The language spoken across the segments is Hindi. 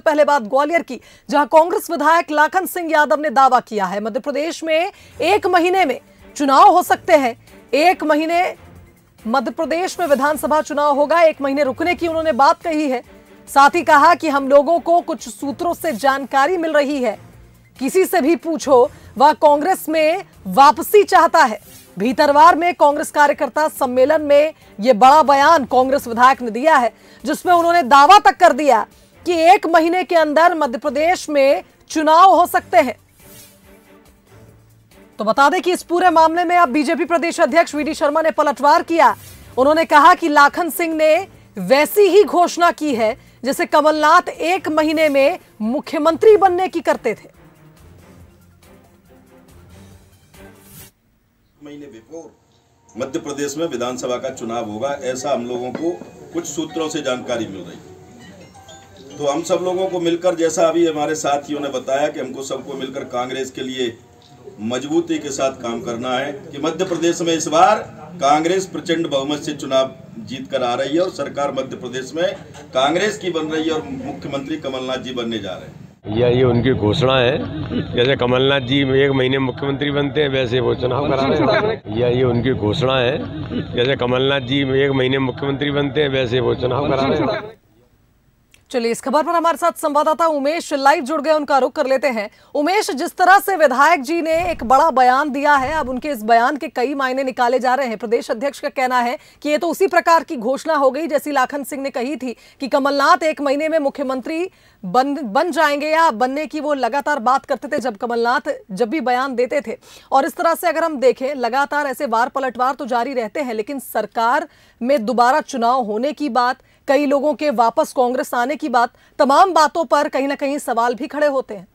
पहले बात ग्वालियर की जहां कांग्रेस विधायक लाखन सिंह यादव ने दावा किया है मध्य प्रदेश में एक महीने में चुनाव हो सकते हैं एक महीने मध्य प्रदेश में विधानसभा चुनाव होगा एक महीने रुकने की उन्होंने बात कही है साथ ही कहा कि हम लोगों को कुछ सूत्रों से जानकारी मिल रही है किसी से भी पूछो वह कांग्रेस में वापसी चाहता है भीतरवार में कांग्रेस कार्यकर्ता सम्मेलन में यह बड़ा बयान कांग्रेस विधायक ने दिया है जिसमें उन्होंने दावा तक कर दिया कि एक महीने के अंदर मध्य प्रदेश में चुनाव हो सकते हैं तो बता दें कि इस पूरे मामले में अब बीजेपी प्रदेश अध्यक्ष वी शर्मा ने पलटवार किया उन्होंने कहा कि लाखन सिंह ने वैसी ही घोषणा की है जैसे कमलनाथ एक महीने में मुख्यमंत्री बनने की करते थे महीने बिफोर मध्य प्रदेश में विधानसभा का चुनाव होगा ऐसा हम लोगों को कुछ सूत्रों से जानकारी मिल रही है तो हम सब लोगों को मिलकर जैसा अभी हमारे साथियों ने बताया कि हमको सबको मिलकर कांग्रेस के लिए मजबूती के साथ काम करना है कि मध्य प्रदेश में इस बार कांग्रेस प्रचंड बहुमत से चुनाव जीत कर आ रही है और सरकार मध्य प्रदेश में कांग्रेस की बन रही है और मुख्यमंत्री कमलनाथ जी बनने जा रहे हैं या ये उनकी घोषणा है जैसे कमलनाथ जी एक महीने मुख्यमंत्री बनते हैं वैसे वो चुनाव करा रहे हैं या ये उनकी घोषणा है जैसे कमलनाथ जी एक महीने मुख्यमंत्री बनते हैं वैसे वो चुनाव करा रहे हैं चलिए इस खबर पर हमारे साथ संवाददाता उमेश लाइव जुड़ गए उनका रुख कर लेते हैं उमेश जिस तरह से विधायक जी ने एक बड़ा बयान दिया है अब उनके इस बयान के कई मायने निकाले जा रहे हैं प्रदेश अध्यक्ष का कहना है कि ये तो उसी प्रकार की घोषणा हो गई जैसी लाखन सिंह ने कही थी कि कमलनाथ एक महीने में मुख्यमंत्री बन बन जाएंगे या बनने की वो लगातार बात करते थे जब कमलनाथ जब भी बयान देते थे और इस तरह से अगर हम देखें लगातार ऐसे वार पलटवार तो जारी रहते हैं लेकिन सरकार में दोबारा चुनाव होने की बात कई लोगों के वापस कांग्रेस आने की बात तमाम बातों पर कहीं ना कहीं सवाल भी खड़े होते हैं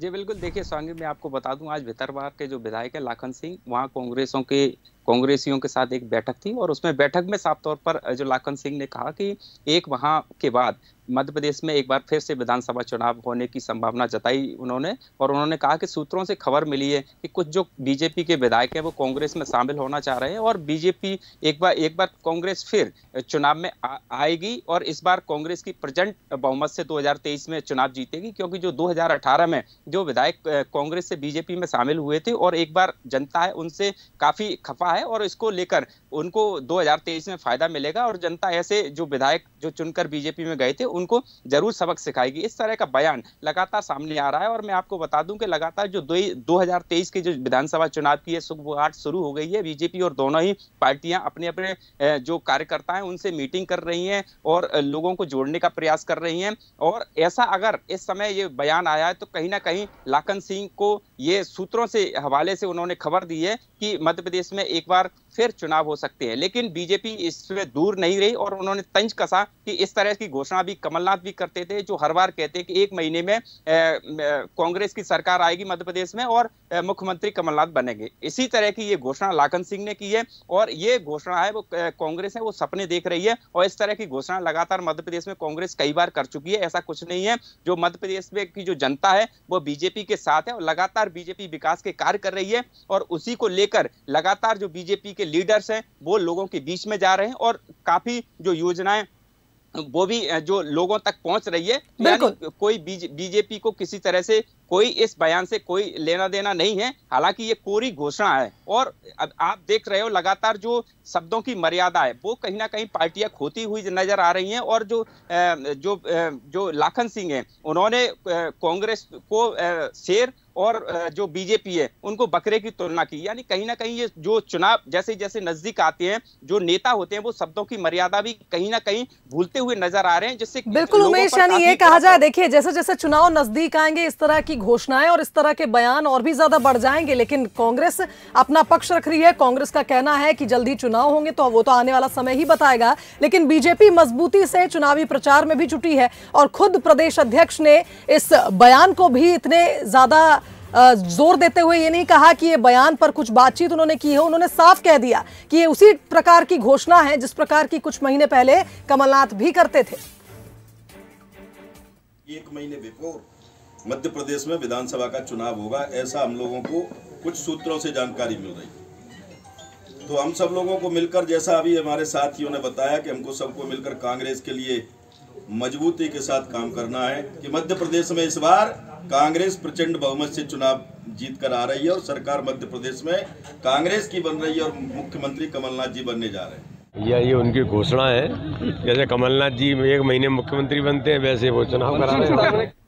जी बिल्कुल देखिए स्वांगी मैं आपको बता दूं आज भितरवार के जो विधायक है लाखन सिंह वहाँ कांग्रेसों के कांग्रेसियों के साथ एक बैठक थी और उसमें बैठक में साफ तौर पर जो लाखन सिंह ने कहा कि एक वहां के बाद मध्य प्रदेश में एक बार फिर से विधानसभा चुनाव होने की संभावना जताई उन्होंने और उन्होंने कहा कि सूत्रों से खबर मिली है कि कुछ जो बीजेपी के विधायक हैं वो कांग्रेस में शामिल होना चाह रहे हैं और बीजेपी एक बार एक बार कांग्रेस फिर चुनाव में आ, आएगी और इस बार कांग्रेस की प्रजेंट बहुमत से दो में चुनाव जीतेगी क्योंकि जो दो में जो विधायक कांग्रेस से बीजेपी में शामिल हुए थे और एक बार जनता है उनसे काफ़ी खफा रहा है और इसको लेकर उनको 2023 में फायदा मिलेगा और जनता ऐसे जो विधायक जो चुनकर बीजेपी में गए थे उनको जरूर सबक सिखाएगी इस तरह का बयान लगातार सामने आ रहा है और मैं आपको बता दूं कि लगातार जो दो हजार की जो विधानसभा चुनाव की है सुखबुहाट शुरू हो गई है बीजेपी और दोनों ही पार्टियां अपने अपने जो कार्यकर्ता हैं उनसे मीटिंग कर रही हैं और लोगों को जोड़ने का प्रयास कर रही हैं और ऐसा अगर इस समय ये बयान आया है तो कहीं ना कहीं लाखन सिंह को ये सूत्रों से हवाले से उन्होंने खबर दी है कि मध्य प्रदेश में एक एक बार फिर चुनाव हो सकते हैं लेकिन बीजेपी इससे दूर नहीं रही और उन्होंने तंज कसा कि इस तरह की घोषणा भी कमलनाथ भी करते थे जो हर बार कहते हैं कि एक महीने में कांग्रेस की सरकार आएगी मध्य प्रदेश में और मुख्यमंत्री कमलनाथ बनेंगे इसी तरह की ये घोषणा लाखन सिंह ने की है और ये घोषणा है वो कांग्रेस है वो सपने देख रही है और इस तरह की घोषणा लगातार मध्य प्रदेश में कांग्रेस कई बार कर चुकी है ऐसा कुछ नहीं है जो मध्य प्रदेश में की जो जनता है वो बीजेपी के साथ है और लगातार बीजेपी विकास के कार्य कर रही है और उसी को लेकर लगातार जो बीजेपी के लीडर्स हैं वो लोगों के बीच में जा रहे हैं और काफी जो योजनाएं वो भी जो लोगों तक पहुंच रही है यानी कोई बीज, बीजेपी को किसी तरह से कोई इस बयान से कोई लेना देना नहीं है हालांकि ये कोरी घोषणा है और अब आप देख रहे हो लगातार जो शब्दों की मर्यादा है वो कहीं ना कहीं पार्टियां खोती हुई नजर आ रही हैं और जो जो जो लाखन सिंह हैं उन्होंने कांग्रेस को शेर और जो बीजेपी है उनको बकरे की तुलना की यानी कहीं ना कहीं ये जो चुनाव जैसे जैसे नजदीक आते हैं जो नेता होते हैं वो शब्दों की मर्यादा भी कहीं ना कहीं भूलते हुए नजर आ रहे हैं जिससे बिल्कुल उमेश यानी ये कहा जाए देखिए जैसे जैसे चुनाव नजदीक आएंगे इस तरह की घोषणाएं और इस तरह के बयान और भी ज्यादा बढ़ जाएंगे लेकिन कांग्रेस अपना पक्ष रख रही है कांग्रेस का कहना है कि जल्दी चुनाव होंगे तो वो तो आने वाला समय ही बताएगा लेकिन बीजेपी मजबूती से चुनावी प्रचार में भी जुटी है और खुद प्रदेश अध्यक्ष ने इस बयान को भी इतने ज्यादा जोर देते हुए ये नहीं कहा कि ये बयान पर कुछ बातचीत उन्होंने की है उन्होंने साफ कह दिया कि ये उसी प्रकार की घोषणा है जिस प्रकार की कुछ महीने पहले कमलनाथ भी करते थे एक महीने बिफोर मध्य प्रदेश में विधानसभा का चुनाव होगा ऐसा हम लोगों को कुछ सूत्रों से जानकारी मिल रही तो हम सब लोगों को मिलकर जैसा अभी हमारे साथियों ने बताया कि हमको सबको मिलकर कांग्रेस के लिए मजबूती के साथ काम करना है कि मध्य प्रदेश में इस बार कांग्रेस प्रचंड बहुमत से चुनाव जीत कर आ रही है और सरकार मध्य प्रदेश में कांग्रेस की बन रही है और मुख्यमंत्री कमलनाथ जी बनने जा रहे हैं या ये उनकी घोषणा है जैसे कमलनाथ जी एक महीने मुख्यमंत्री बनते हैं वैसे वो चुनाव करा रहे हैं